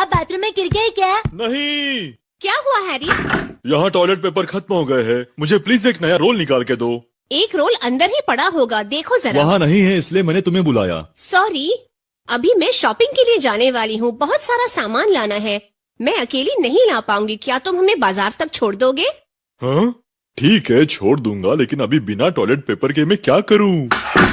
अब बाथरूम में गिर गए क्या नहीं क्या हुआ हैरी यहाँ टॉयलेट पेपर खत्म हो गए हैं मुझे प्लीज एक नया रोल निकाल के दो एक रोल अंदर ही पड़ा होगा देखो जरा वहाँ नहीं है इसलिए मैंने तुम्हें बुलाया सॉरी अभी मैं शॉपिंग के लिए जाने वाली हूँ बहुत सारा सामान लाना है मैं अकेली नहीं ला पाऊंगी क्या तुम हमें बाजार तक छोड़ दोगे हाँ? ठीक है छोड़ दूंगा लेकिन अभी बिना टॉयलेट पेपर के मैं क्या करूँ